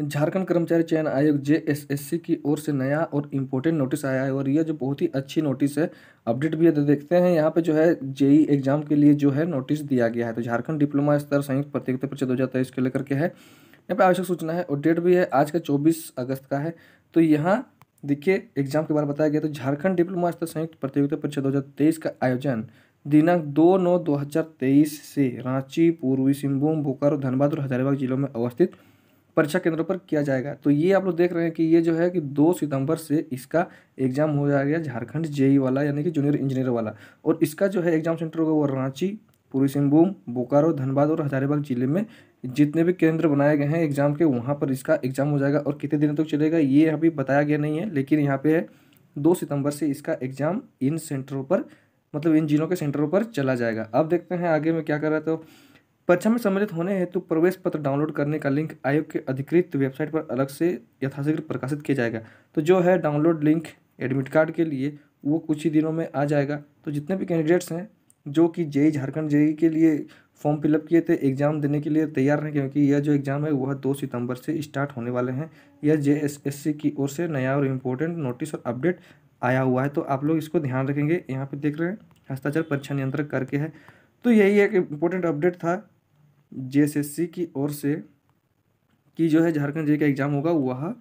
झारखंड कर्मचारी चयन आयोग जे की ओर से नया और इम्पोर्टेंट नोटिस आया है और यह जो बहुत ही अच्छी नोटिस है अपडेट भी है तो देखते हैं यहाँ पे जो है जेई एग्जाम के लिए जो है नोटिस दिया गया है तो झारखंड डिप्लोमा स्तर संयुक्त प्रतियोगिता परिचय दो हज़ार तेईस के लेकर के है यहाँ पे आवश्यक सूचना है और डेट भी है आज का चौबीस अगस्त का है तो यहाँ देखिए एग्जाम के बारे में बताया गया तो झारखंड डिप्लोमा स्तर संयुक्त प्रतियोगिता परीक्षा दो का आयोजन दिनांक दो नौ दो से रांची पूर्वी सिंहभूम बोकारो धनबाद और हजारीबाग जिलों में अवस्थित परीक्षा केंद्रों पर किया जाएगा तो ये आप लोग देख रहे हैं कि ये जो है कि दो सितंबर से इसका एग्जाम हो जाएगा झारखंड जेई वाला यानी कि जूनियर इंजीनियर वाला और इसका जो है एग्जाम सेंटर होगा वो रांची पूर्वी सिंहभूम बोकारो धनबाद और हजारीबाग जिले में जितने भी केंद्र बनाए गए हैं एग्जाम के वहाँ पर इसका एग्जाम हो जाएगा और कितने दिनों तक तो चलेगा ये अभी बताया गया नहीं है लेकिन यहाँ पे है दो सितंबर से इसका एग्जाम इन सेंटरों पर मतलब इन जिलों के सेंटरों पर चला जाएगा अब देखते हैं आगे में क्या कर रहा तो परीक्षा में सम्मिलित होने हेतु प्रवेश पत्र डाउनलोड करने का लिंक आयोग के अधिकृत वेबसाइट पर अलग से यथाशीघ्र प्रकाशित किया जाएगा तो जो है डाउनलोड लिंक एडमिट कार्ड के लिए वो कुछ ही दिनों में आ जाएगा तो जितने भी कैंडिडेट्स हैं जो कि जेई झारखंड जेई के लिए फॉर्म फिलअप किए थे एग्ज़ाम देने के लिए तैयार हैं क्योंकि यह जो एग्ज़ाम है वह दो सितंबर से स्टार्ट होने वाले हैं यह जे एस एस सी की ओर से नया और इम्पोर्टेंट नोटिस और अपडेट आया हुआ है तो आप लोग इसको ध्यान रखेंगे यहाँ पर देख रहे हैं हस्ताक्षर परीक्षा नियंत्रक करके है तो यही एक इम्पोर्टेंट अपडेट था जेएसएससी की ओर से कि जो है झारखंड जे का एग्ज़ाम होगा वह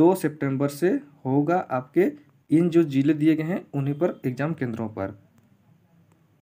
दो सितंबर से होगा आपके इन जो ज़िले दिए गए हैं उन्हीं पर एग्ज़ाम केंद्रों पर